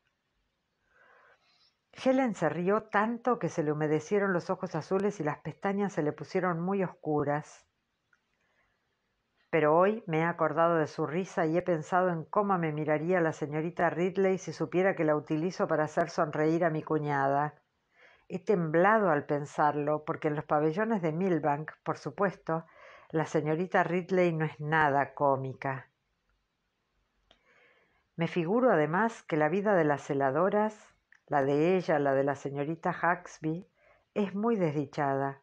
Helen se rió tanto que se le humedecieron los ojos azules y las pestañas se le pusieron muy oscuras pero hoy me he acordado de su risa y he pensado en cómo me miraría la señorita Ridley si supiera que la utilizo para hacer sonreír a mi cuñada. He temblado al pensarlo, porque en los pabellones de Milbank, por supuesto, la señorita Ridley no es nada cómica. Me figuro además que la vida de las heladoras, la de ella, la de la señorita Huxby, es muy desdichada.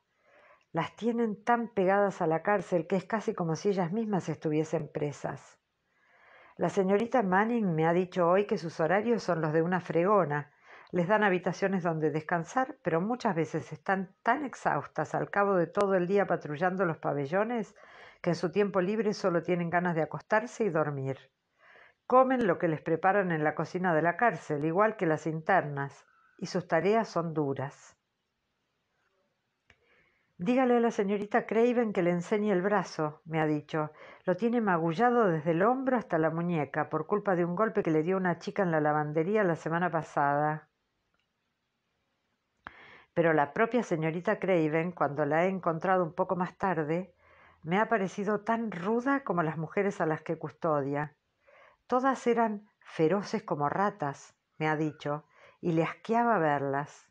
Las tienen tan pegadas a la cárcel que es casi como si ellas mismas estuviesen presas. La señorita Manning me ha dicho hoy que sus horarios son los de una fregona. Les dan habitaciones donde descansar, pero muchas veces están tan exhaustas al cabo de todo el día patrullando los pabellones que en su tiempo libre solo tienen ganas de acostarse y dormir. Comen lo que les preparan en la cocina de la cárcel, igual que las internas, y sus tareas son duras. Dígale a la señorita Craven que le enseñe el brazo, me ha dicho. Lo tiene magullado desde el hombro hasta la muñeca por culpa de un golpe que le dio una chica en la lavandería la semana pasada. Pero la propia señorita Craven, cuando la he encontrado un poco más tarde, me ha parecido tan ruda como las mujeres a las que custodia. Todas eran feroces como ratas, me ha dicho, y le asqueaba verlas.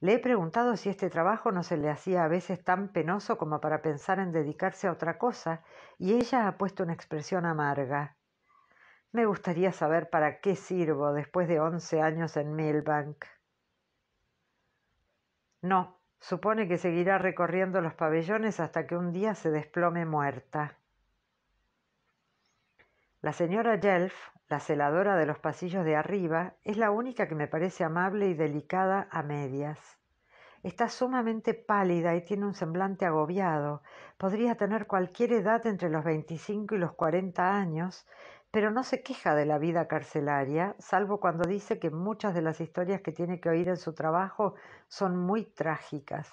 Le he preguntado si este trabajo no se le hacía a veces tan penoso como para pensar en dedicarse a otra cosa, y ella ha puesto una expresión amarga. Me gustaría saber para qué sirvo después de once años en Milbank. No, supone que seguirá recorriendo los pabellones hasta que un día se desplome muerta. La señora Jelf, la celadora de los pasillos de arriba, es la única que me parece amable y delicada a medias. Está sumamente pálida y tiene un semblante agobiado. Podría tener cualquier edad entre los 25 y los 40 años, pero no se queja de la vida carcelaria, salvo cuando dice que muchas de las historias que tiene que oír en su trabajo son muy trágicas.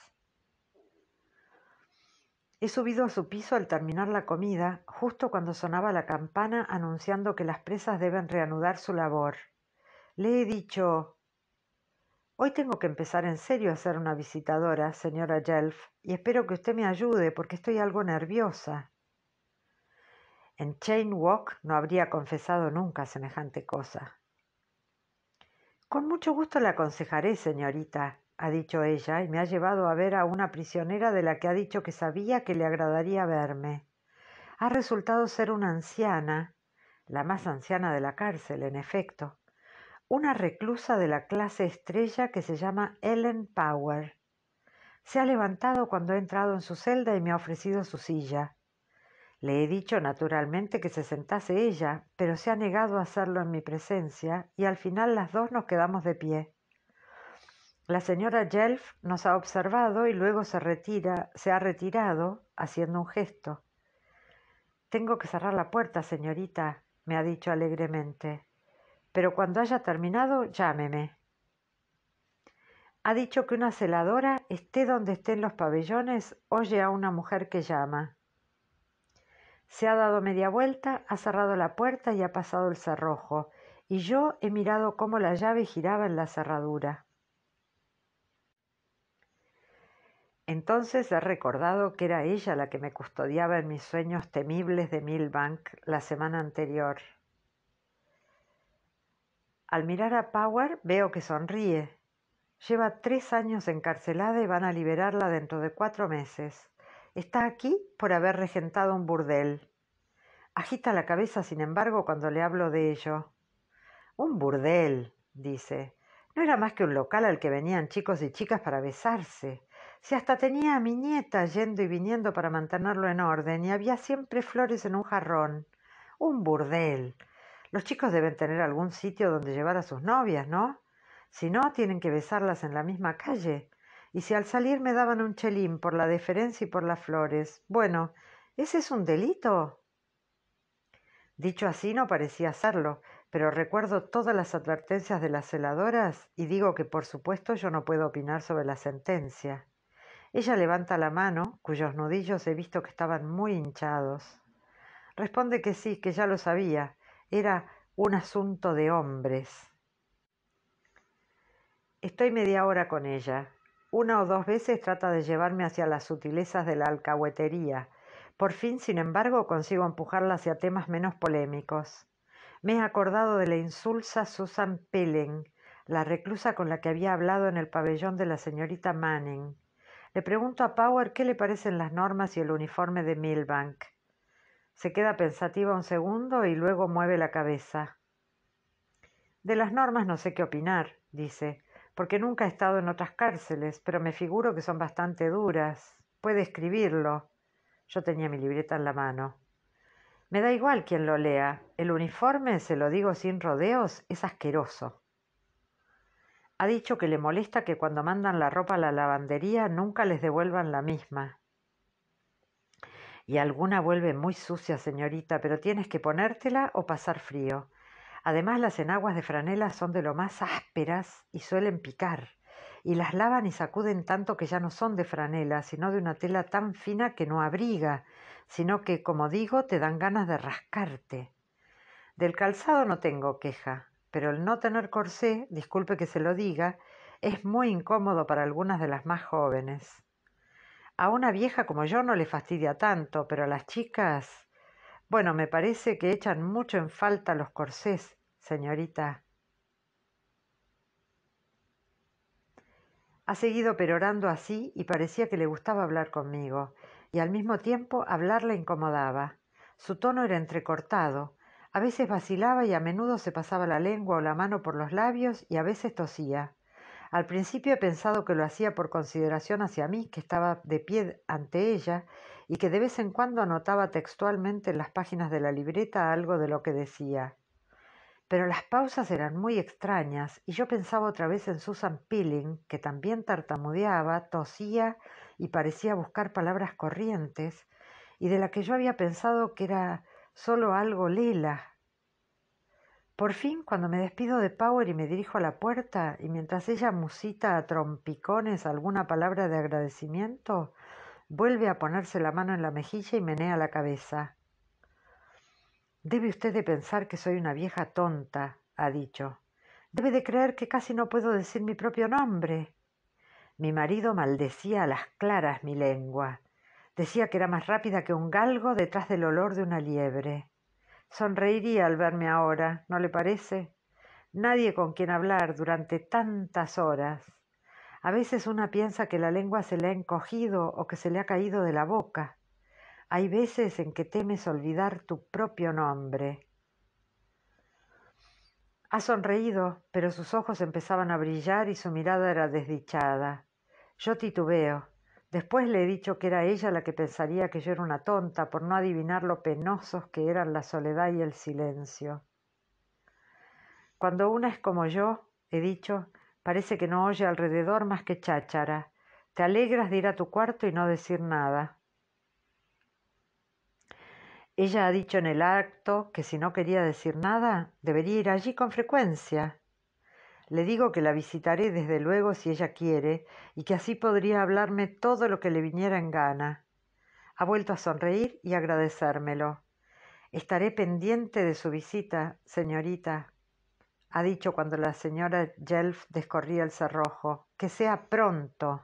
He subido a su piso al terminar la comida, justo cuando sonaba la campana anunciando que las presas deben reanudar su labor. Le he dicho Hoy tengo que empezar en serio a ser una visitadora, señora Jelf, y espero que usted me ayude porque estoy algo nerviosa. En Chain Walk no habría confesado nunca semejante cosa. Con mucho gusto le aconsejaré, señorita, ha dicho ella, y me ha llevado a ver a una prisionera de la que ha dicho que sabía que le agradaría verme. Ha resultado ser una anciana, la más anciana de la cárcel, en efecto, una reclusa de la clase estrella que se llama Ellen Power. Se ha levantado cuando he entrado en su celda y me ha ofrecido su silla. Le he dicho naturalmente que se sentase ella, pero se ha negado a hacerlo en mi presencia, y al final las dos nos quedamos de pie. La señora Jelf nos ha observado y luego se retira, se ha retirado haciendo un gesto. Tengo que cerrar la puerta, señorita, me ha dicho alegremente. Pero cuando haya terminado, llámeme. Ha dicho que una celadora, esté donde estén los pabellones, oye a una mujer que llama. Se ha dado media vuelta, ha cerrado la puerta y ha pasado el cerrojo, y yo he mirado cómo la llave giraba en la cerradura. Entonces he recordado que era ella la que me custodiaba en mis sueños temibles de Milbank la semana anterior. Al mirar a Power veo que sonríe. Lleva tres años encarcelada y van a liberarla dentro de cuatro meses. Está aquí por haber regentado un burdel. Agita la cabeza, sin embargo, cuando le hablo de ello. Un burdel, dice. No era más que un local al que venían chicos y chicas para besarse. Si hasta tenía a mi nieta yendo y viniendo para mantenerlo en orden, y había siempre flores en un jarrón. Un burdel. Los chicos deben tener algún sitio donde llevar a sus novias, ¿no? Si no, tienen que besarlas en la misma calle. Y si al salir me daban un chelín por la deferencia y por las flores. Bueno, ese es un delito. Dicho así, no parecía serlo, pero recuerdo todas las advertencias de las celadoras y digo que por supuesto yo no puedo opinar sobre la sentencia. Ella levanta la mano, cuyos nudillos he visto que estaban muy hinchados. Responde que sí, que ya lo sabía. Era un asunto de hombres. Estoy media hora con ella. Una o dos veces trata de llevarme hacia las sutilezas de la alcahuetería. Por fin, sin embargo, consigo empujarla hacia temas menos polémicos. Me he acordado de la insulsa Susan Pellen, la reclusa con la que había hablado en el pabellón de la señorita Manning. Le pregunto a Power qué le parecen las normas y el uniforme de Milbank. Se queda pensativa un segundo y luego mueve la cabeza. De las normas no sé qué opinar, dice, porque nunca he estado en otras cárceles, pero me figuro que son bastante duras. Puede escribirlo. Yo tenía mi libreta en la mano. Me da igual quien lo lea. El uniforme, se lo digo sin rodeos, es asqueroso. Ha dicho que le molesta que cuando mandan la ropa a la lavandería nunca les devuelvan la misma. Y alguna vuelve muy sucia, señorita, pero tienes que ponértela o pasar frío. Además, las enaguas de franela son de lo más ásperas y suelen picar, y las lavan y sacuden tanto que ya no son de franela, sino de una tela tan fina que no abriga, sino que, como digo, te dan ganas de rascarte. Del calzado no tengo queja pero el no tener corsé, disculpe que se lo diga, es muy incómodo para algunas de las más jóvenes. A una vieja como yo no le fastidia tanto, pero a las chicas... Bueno, me parece que echan mucho en falta los corsés, señorita. Ha seguido perorando así y parecía que le gustaba hablar conmigo, y al mismo tiempo hablar le incomodaba. Su tono era entrecortado, a veces vacilaba y a menudo se pasaba la lengua o la mano por los labios y a veces tosía. Al principio he pensado que lo hacía por consideración hacia mí, que estaba de pie ante ella y que de vez en cuando anotaba textualmente en las páginas de la libreta algo de lo que decía. Pero las pausas eran muy extrañas y yo pensaba otra vez en Susan Peeling, que también tartamudeaba, tosía y parecía buscar palabras corrientes, y de la que yo había pensado que era solo algo lila. Por fin, cuando me despido de Power y me dirijo a la puerta, y mientras ella musita a trompicones alguna palabra de agradecimiento, vuelve a ponerse la mano en la mejilla y menea la cabeza. Debe usted de pensar que soy una vieja tonta, ha dicho. Debe de creer que casi no puedo decir mi propio nombre. Mi marido maldecía a las claras mi lengua. Decía que era más rápida que un galgo detrás del olor de una liebre. Sonreiría al verme ahora, ¿no le parece? Nadie con quien hablar durante tantas horas. A veces una piensa que la lengua se le ha encogido o que se le ha caído de la boca. Hay veces en que temes olvidar tu propio nombre. Ha sonreído, pero sus ojos empezaban a brillar y su mirada era desdichada. Yo titubeo. Después le he dicho que era ella la que pensaría que yo era una tonta por no adivinar lo penosos que eran la soledad y el silencio. Cuando una es como yo, he dicho, parece que no oye alrededor más que cháchara. Te alegras de ir a tu cuarto y no decir nada. Ella ha dicho en el acto que si no quería decir nada, debería ir allí con frecuencia. Le digo que la visitaré desde luego si ella quiere, y que así podría hablarme todo lo que le viniera en gana. Ha vuelto a sonreír y agradecérmelo. Estaré pendiente de su visita, señorita, ha dicho cuando la señora Jelf descorría el cerrojo. Que sea pronto.